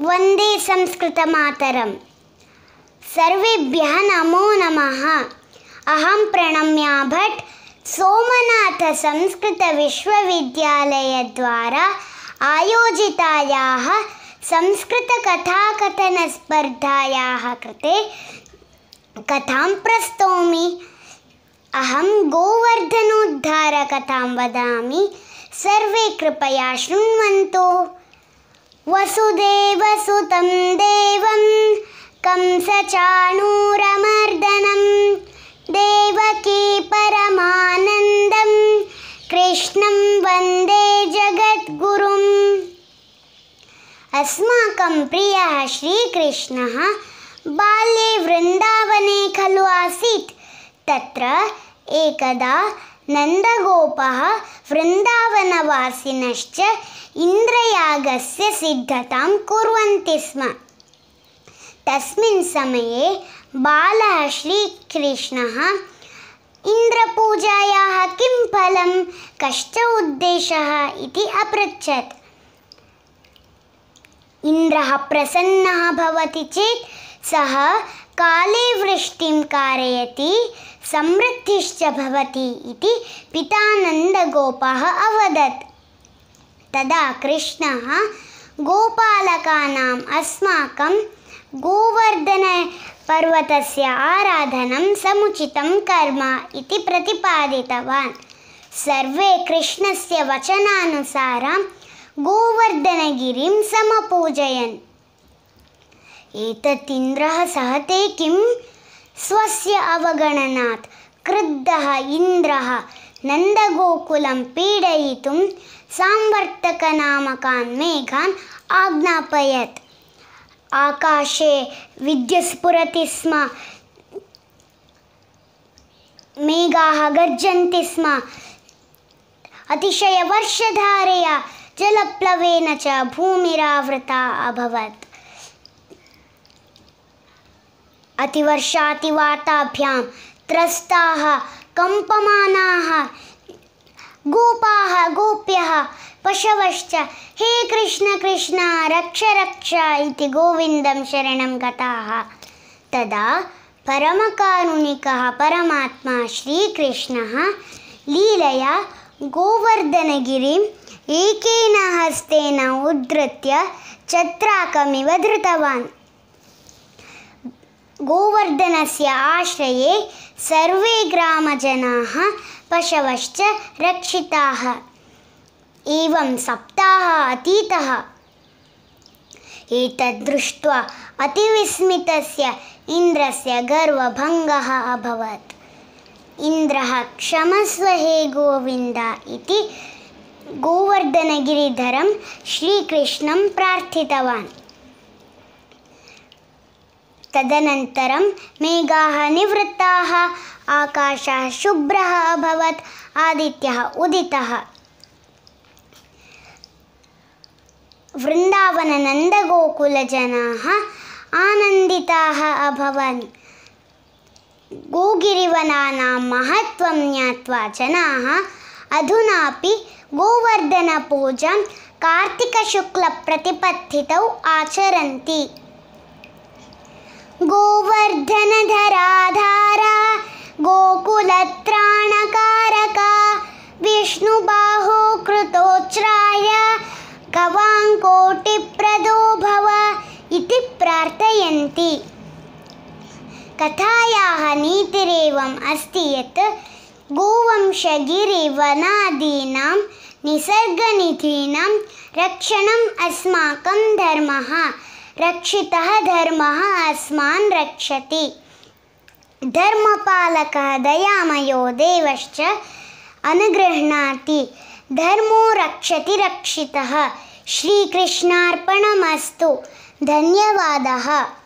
संस्कृत मातरम सर्वे नमो नमः अहम प्रणम्या भट् संस्कृत आयोजितायाः संस्कृतकथाकथनस्पर्धायाः कृते कथां प्रस्तौमि अहम गोवर्धनोद्धारकथां वदामि सर्वे कृपया शृण्वन्तु वसुदेवसुतं देवं कंसचाणूरमर्दनं देवकी परमानन्दं कृष्णं वन्दे जगद्गुरुम् अस्माकं प्रियः श्रीकृष्णः बाल्ये वृन्दावने खलु आसीत् तत्र एकदा नन्दगोपः वृन्दावनवासिनश्च इन्द्रयागस्य सिद्धतां कुर्वन्ति स्म तस्मिन् समये बालः श्रीकृष्णः इन्द्रपूजायाः किं फलं कश्च उद्देशः इति अपृच्छत् इन्द्रः प्रसन्नः भवति चेत् सः काले वृष्टिं कारयति समृद्धिश्च भवति इति पितानन्दगोपः अवदत् तदा कृष्णः गोपालकानाम् अस्माकं गोवर्धनपर्वतस्य आराधनं समुचितं कर्म इति प्रतिपादितवान् सर्वे कृष्णस्य वचनानुसारं गोवर्धनगिरिं समपूजयन् एतत् इन्द्रः सहते किं स्वस्य अवगणनात् क्रुद्धः इन्द्रः नन्दगोकुलं पीडयितुं साम्वर्तकनामकान् मेघान् आज्ञापयत् आकाशे विद्युत् स्म मेघाः गर्जन्ति स्म अतिशयवर्षधारया जलप्लवेन च भूमिरावृता अभवत् अतिवर्षातिवाताभ्यां त्रस्ताः कम्पमानाः गोपाः गोप्यः पशवश्च हे कृष्ण रक्ष रक्ष इति गोविन्दं शरणं गताः तदा परमकारुणिकः परमात्मा श्रीकृष्णः लीलया गोवर्धनगिरिम् एकेन हस्तेन उद्धृत्य चत्राकमिव धृतवान् गोवर्धनस्य आश्रये सर्वे ग्रामजनाः पशवश्च रक्षिताः एवं सप्ताह अतीतः एतद्दृष्ट्वा अतिविस्मितस्य इन्द्रस्य गर्वभङ्गः अभवत् इन्द्रः क्षमस्व हे गोविन्द इति गोवर्धनगिरिधरं श्रीकृष्णं प्रार्थितवान् तदनन्तरं मेघाः निवृत्ताः आकाशः शुभ्रः अभवत् आदित्यः उदितः वृन्दावननन्दगोकुलजनाः आनन्दिताः अभवन् गोगिरिवनानां महत्त्वं ज्ञात्वा जनाः अधुनापि गोवर्धनपूजां कार्तिकशुक्लप्रतिपत्थितौ आचरन्ति गोवर्धनधराधारा गोकुलत्राणकारका विष्णुबाहो कृतोच्छ्राय कवाङ्कोटिप्रदो भव इति प्रार्थयन्ति कथायाः नीतिरेवम् अस्ति यत् गोवंशगिरिवनादीनां निसर्गनिधीनां रक्षणम् अस्माकं धर्मः रक्षितः धर्मः अस्मान् रक्षति धर्मपालकः दयामयो देवश्च अनुगृह्णाति धर्मो रक्षति रक्षितः श्रीकृष्णार्पणमस्तु धन्यवादः